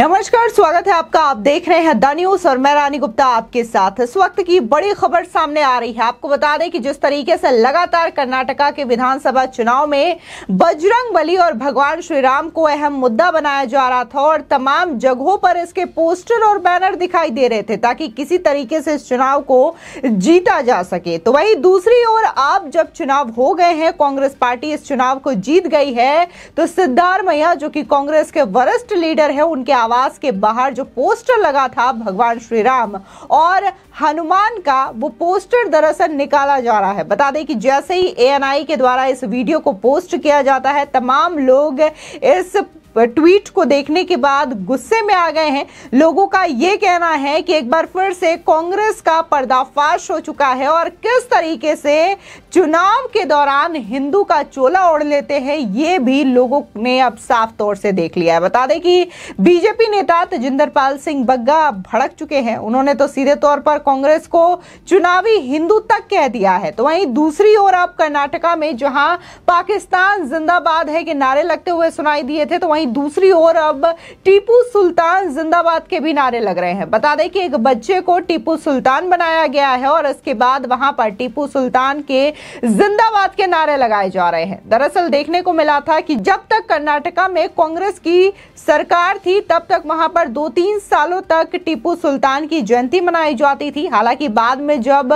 नमस्कार स्वागत है आपका आप देख रहे हैं द न्यूज और मैं रानी गुप्ता आपके साथ इस वक्त की बड़ी खबर सामने आ रही है आपको बता दें कि जिस तरीके से लगातार कर्नाटका के विधानसभा चुनाव में बजरंग बली और भगवान श्री राम को अहम मुद्दा बनाया जा रहा था और तमाम जगहों पर इसके पोस्टर और बैनर दिखाई दे रहे थे ताकि किसी तरीके से इस चुनाव को जीता जा सके तो वही दूसरी ओर आप जब चुनाव हो गए हैं कांग्रेस पार्टी इस चुनाव को जीत गई है तो मैया जो की कांग्रेस के वरिष्ठ लीडर है उनके आवास के बाहर जो पोस्टर लगा था भगवान श्री राम और हनुमान का वो पोस्टर दरअसल निकाला जा रहा है बता दें कि जैसे ही एएनआई के द्वारा इस वीडियो को पोस्ट किया जाता है तमाम लोग इस ट्वीट को देखने के बाद गुस्से में आ गए हैं लोगों का ये कहना है कि एक बार फिर से कांग्रेस का पर्दाफाश हो चुका है और किस तरीके से चुनाव के दौरान हिंदू का चोला ओढ़ लेते हैं ये भी लोगों ने अब साफ तौर से देख लिया है बता दें कि बीजेपी नेता तेजिंदर पाल सिंह बग्गा भड़क चुके हैं उन्होंने तो सीधे तौर पर कांग्रेस को चुनावी हिंदू तक कह दिया है तो वहीं दूसरी ओर अब कर्नाटका में जहां पाकिस्तान जिंदाबाद है के नारे लगते हुए सुनाई दिए थे तो वहीं वहीं दूसरी ओर अब टीपू सुल्तान जिंदाबाद के भी नारे लग रहे हैं बता दें कि एक बच्चे को टीपू सुल्तान बनाया गया है और इसके बाद वहां पर टीपू सुल्तान के जिंदाबाद के नारे लगाए जा रहे हैं दरअसल देखने को मिला था कि जब तक कर्नाटका में कांग्रेस की सरकार थी तब तक वहां पर दो तीन सालों तक टीपू सुल्तान की जयंती मनाई जाती थी हालांकि बाद में जब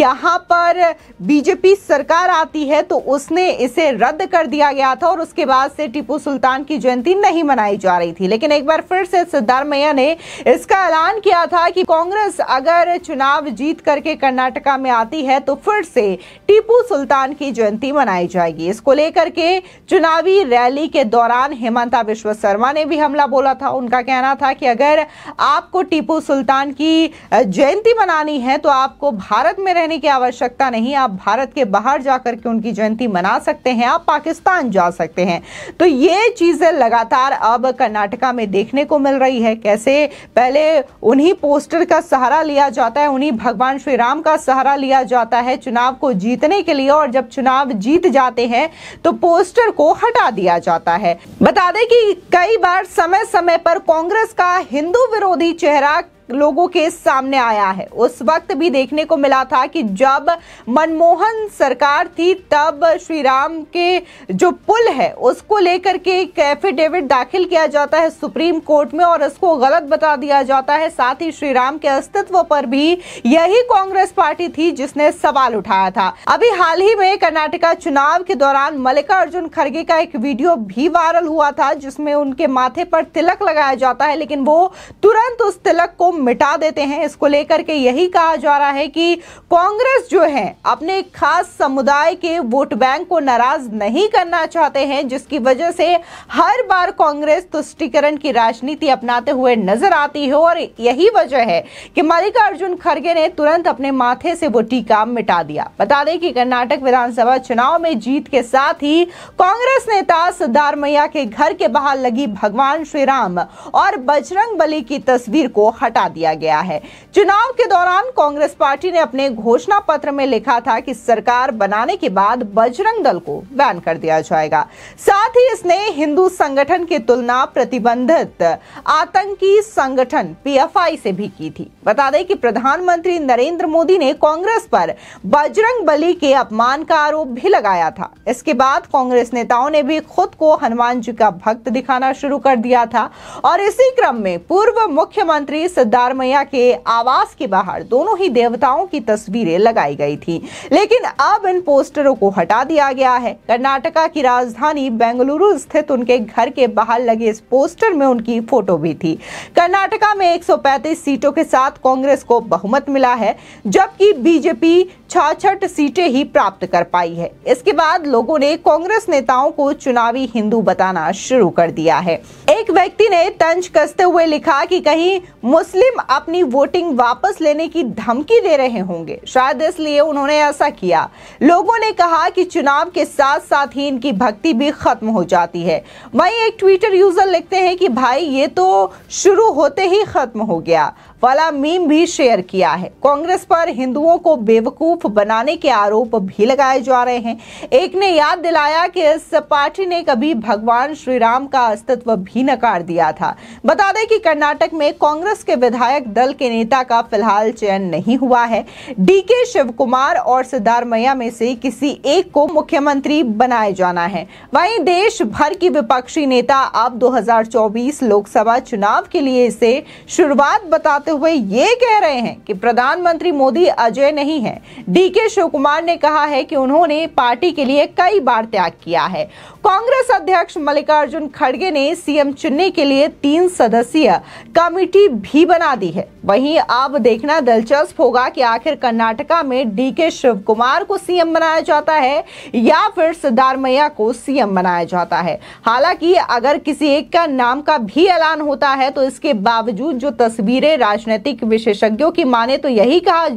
यहां पर बीजेपी सरकार आती है तो उसने इसे रद्द कर दिया गया था और उसके बाद से टीपू सुल्तान की जयंती जयंती नहीं मनाई जा रही थी लेकिन एक बार फिर से सिद्धारमैया ने इसका ऐलान किया था कि कांग्रेस अगर चुनाव जीत करके कर्नाटका में आती है तो फिर से टीपू सुल्तान की जयंती मनाई जाएगी इसको लेकर के चुनावी रैली के दौरान हेमंता विश्व शर्मा ने भी हमला बोला था उनका कहना था कि अगर आपको टीपू सुल्तान की जयंती मनानी है तो आपको भारत में रहने की आवश्यकता नहीं आप भारत के बाहर जाकर के उनकी जयंती मना सकते हैं आप पाकिस्तान जा सकते हैं तो ये चीजें लगातार अब कर्नाटका में देखने को मिल रही है कैसे पहले उन्हीं पोस्टर का सहारा लिया जाता है उन्हीं भगवान श्री राम का सहारा लिया जाता है चुनाव को जीतने के लिए और जब चुनाव जीत जाते हैं तो पोस्टर को हटा दिया जाता है बता दें कि कई बार समय समय पर कांग्रेस का हिंदू विरोधी चेहरा लोगों के सामने आया है उस वक्त भी देखने को मिला था कि जब मनमोहन सरकार थी तब श्री राम के जो पुल है उसको लेकर के एक एफिडेविट दाखिल किया जाता है सुप्रीम कोर्ट में और उसको गलत बता दिया जाता है साथ ही श्री राम के अस्तित्व पर भी यही कांग्रेस पार्टी थी जिसने सवाल उठाया था अभी हाल ही में कर्नाटका चुनाव के दौरान मल्लिकार्जुन खड़गे का एक वीडियो भी वायरल हुआ था जिसमें उनके माथे पर तिलक लगाया जाता है लेकिन वो तुरंत उस तिलक को मिटा देते हैं इसको लेकर के यही कहा जा रहा है कि कांग्रेस जो है अपने खास समुदाय के वोट बैंक को नाराज नहीं करना चाहते हैं जिसकी वजह से हर बार कांग्रेस तुष्टिकरण की राजनीति अपनाते हुए नजर आती है और यही वजह है कि मल्लिकार्जुन खड़गे ने तुरंत अपने माथे से वो टीका मिटा दिया बता दें कि कर्नाटक विधानसभा चुनाव में जीत के साथ ही कांग्रेस नेता सिद्धारमैया के घर के बाहर लगी भगवान श्रीराम और बजरंग बली की तस्वीर को हटा हटा दिया गया है चुनाव के दौरान कांग्रेस पार्टी ने अपने घोषणा पत्र में लिखा था कि सरकार बनाने के बाद बजरंग दल को बैन कर दिया जाएगा साथ ही इसने हिंदू संगठन की तुलना प्रतिबंधित आतंकी संगठन पी से भी की थी बता दें कि प्रधानमंत्री नरेंद्र मोदी ने कांग्रेस पर बजरंग बली के अपमान का आरोप भी लगाया था इसके बाद कांग्रेस नेताओं ने भी खुद को हनुमान जी का भक्त दिखाना शुरू कर दिया था और इसी क्रम में पूर्व मुख्यमंत्री सिद्धार्थ देवदार मैया के आवास के बाहर दोनों ही देवताओं की तस्वीरें लगाई गई थी लेकिन अब इन पोस्टरों को हटा दिया गया है कर्नाटका की राजधानी बेंगलुरु स्थित उनके घर के बाहर लगे इस पोस्टर में उनकी फोटो भी थी कर्नाटका में 135 सीटों के साथ कांग्रेस को बहुमत मिला है जबकि बीजेपी छाछठ सीटें ही प्राप्त कर पाई है इसके बाद लोगों ने कांग्रेस नेताओं को चुनावी हिंदू बताना शुरू कर दिया है एक व्यक्ति ने तंज कसते हुए लिखा कि कहीं मुस्लिम अपनी वोटिंग वापस लेने की धमकी दे रहे होंगे शायद इसलिए उन्होंने ऐसा किया लोगों ने कहा कि चुनाव के साथ साथ ही इनकी भक्ति भी खत्म हो जाती है वहीं एक ट्विटर यूजर लिखते हैं कि भाई ये तो शुरू होते ही खत्म हो गया वाला मीम भी शेयर किया है कांग्रेस पर हिंदुओं को बेवकूफ बनाने के आरोप भी लगाए जा रहे हैं एक ने याद दिलाया कि इस पार्टी ने कभी भगवान श्री राम का अस्तित्व भी नकार दिया था बता दें कि कर्नाटक में कांग्रेस के विधायक दल के नेता का फिलहाल चयन नहीं हुआ है डी के शिव कुमार और सिद्धारमैया में से किसी एक को मुख्यमंत्री बनाए जाना है वहीं देश भर की विपक्षी नेता अब 2024 लोकसभा चुनाव के लिए इसे शुरुआत बताते हुए ये कह रहे हैं कि प्रधानमंत्री मोदी अजय नहीं है डी के कुमार ने कहा है कि उन्होंने पार्टी के लिए कई बार त्याग किया है कांग्रेस अध्यक्ष मल्लिकार्जुन खड़गे ने सीएम चुनने के लिए तीन सदस्यीय कमेटी भी बना दी है वहीं अब देखना दिलचस्प होगा कि आखिर कर्नाटका में डीके शिव कुमार को सीएम बनाया जाता है या फिर सिद्धारमैया को सीएम बनाया जाता है हालांकि अगर किसी एक का नाम का भी ऐलान होता है तो इसके बावजूद जो तस्वीरें राजनीतिक विशेषज्ञों की माने तो यही कहा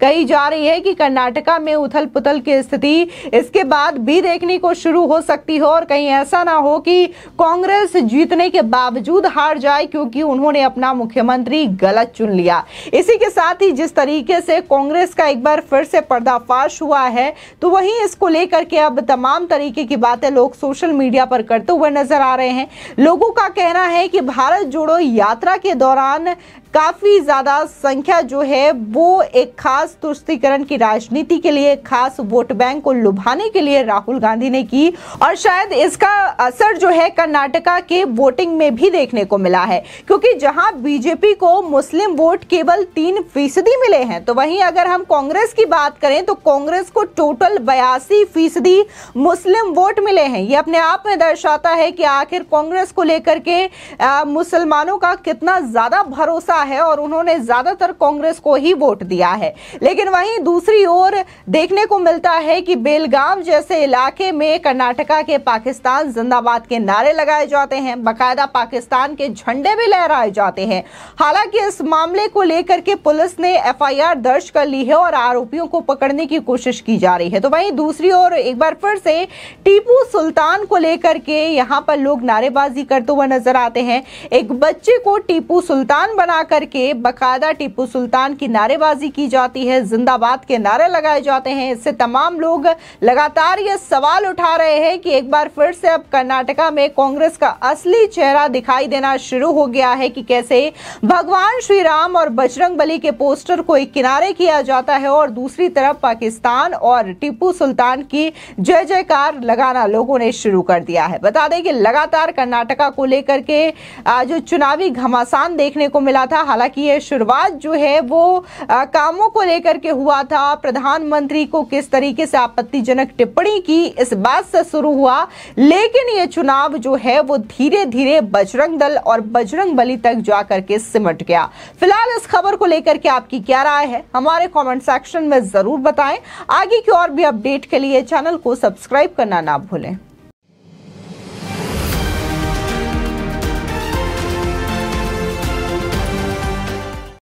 कही जा रही है कि कर्नाटका में उथल पुथल की स्थिति इसके बाद भी देखने को शुरू हो सकती हो और कहीं ऐसा ना हो कि कांग्रेस जीतने के बावजूद हार जाए क्योंकि उन्होंने अपना मुख्यमंत्री गलत चुन लिया इसी के साथ ही जिस तरीके से कांग्रेस का एक बार फिर से पर्दाफाश हुआ है तो वहीं इसको लेकर के अब तमाम तरीके की बातें लोग सोशल मीडिया पर करते हुए नजर आ रहे हैं लोगों का कहना है कि भारत जोड़ो यात्रा के दौरान काफ़ी ज़्यादा संख्या जो है वो एक खास तुष्टिकरण की राजनीति के लिए खास वोट बैंक को लुभाने के लिए राहुल गांधी ने की और शायद इसका असर जो है कर्नाटका के वोटिंग में भी देखने को मिला है क्योंकि जहां बीजेपी को मुस्लिम वोट केवल तीन फीसदी मिले हैं तो वहीं अगर हम कांग्रेस की बात करें तो कांग्रेस को टोटल बयासी फीसदी मुस्लिम वोट मिले हैं ये अपने आप में दर्शाता है कि आखिर कांग्रेस को लेकर के मुसलमानों का कितना ज़्यादा भरोसा रहा है और उन्होंने ज्यादातर कांग्रेस को ही वोट दिया है लेकिन वहीं दूसरी ओर देखने को मिलता है कि बेलगाम जैसे इलाके में कर्नाटका के पाकिस्तान जिंदाबाद के नारे लगाए जाते हैं बाकायदा पाकिस्तान के झंडे भी लहराए जाते हैं हालांकि इस मामले को लेकर के पुलिस ने एफ दर्ज कर ली है और आरोपियों को पकड़ने की कोशिश की जा रही है तो वहीं दूसरी ओर एक बार फिर से टीपू सुल्तान को लेकर के यहाँ पर लोग नारेबाजी करते हुए नजर आते हैं एक बच्चे को टीपू सुल्तान बना करके बकायदा टीपू सुल्तान की नारेबाजी की जाती है जिंदाबाद के नारे लगाए जाते हैं इससे तमाम लोग लगातार ये सवाल उठा रहे हैं कि एक बार फिर से अब कर्नाटका में कांग्रेस का असली चेहरा दिखाई देना शुरू हो गया है कि कैसे भगवान श्री राम और बजरंग बली के पोस्टर को एक किनारे किया जाता है और दूसरी तरफ पाकिस्तान और टीपू सुल्तान की जय जयकार लगाना लोगों ने शुरू कर दिया है बता दें कि लगातार कर्नाटका को लेकर के जो चुनावी घमासान देखने को मिला था था हालांकि ये शुरुआत जो है वो आ, कामों को लेकर के हुआ था प्रधानमंत्री को किस तरीके से आपत्तिजनक टिप्पणी की इस बात से शुरू हुआ लेकिन ये चुनाव जो है वो धीरे धीरे बजरंग दल और बजरंग बली तक जा करके सिमट गया फिलहाल इस खबर को लेकर के आपकी क्या राय है हमारे कॉमेंट सेक्शन में जरूर बताएं आगे की और भी अपडेट के लिए चैनल को सब्सक्राइब करना ना भूलें